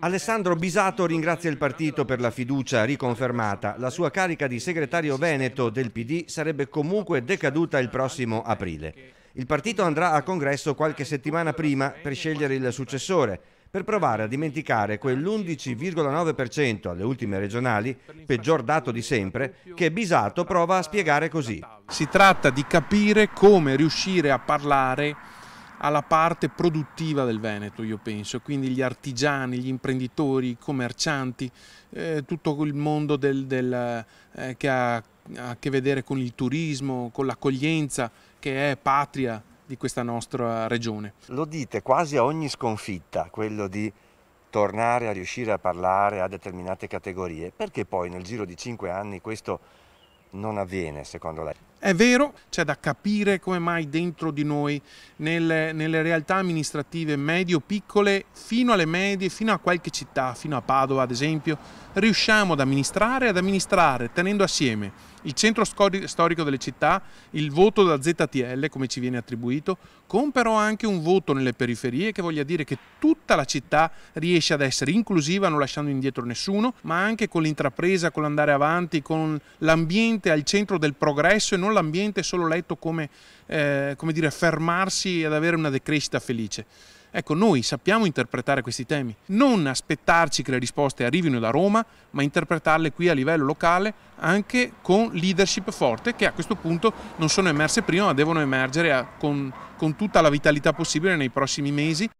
Alessandro Bisato ringrazia il partito per la fiducia riconfermata. La sua carica di segretario veneto del PD sarebbe comunque decaduta il prossimo aprile. Il partito andrà a congresso qualche settimana prima per scegliere il successore, per provare a dimenticare quell'11,9% alle ultime regionali, peggior dato di sempre, che Bisato prova a spiegare così. Si tratta di capire come riuscire a parlare alla parte produttiva del Veneto, io penso, quindi gli artigiani, gli imprenditori, i commercianti, eh, tutto il mondo del, del, eh, che ha a che vedere con il turismo, con l'accoglienza che è patria di questa nostra regione. Lo dite quasi a ogni sconfitta, quello di tornare a riuscire a parlare a determinate categorie, perché poi nel giro di cinque anni questo non avviene secondo lei? È vero, c'è da capire come mai dentro di noi, nelle, nelle realtà amministrative medio-piccole, fino alle medie, fino a qualche città, fino a Padova ad esempio, riusciamo ad amministrare, ad amministrare tenendo assieme il centro storico delle città, il voto da ZTL, come ci viene attribuito, con però anche un voto nelle periferie che voglia dire che tutta la città riesce ad essere inclusiva non lasciando indietro nessuno, ma anche con l'intrapresa, con l'andare avanti, con l'ambiente al centro del progresso e non l'ambiente solo letto come, eh, come dire, fermarsi ad avere una decrescita felice. Ecco, noi sappiamo interpretare questi temi, non aspettarci che le risposte arrivino da Roma, ma interpretarle qui a livello locale anche con leadership forte che a questo punto non sono emerse prima, ma devono emergere eh, con, con tutta la vitalità possibile nei prossimi mesi.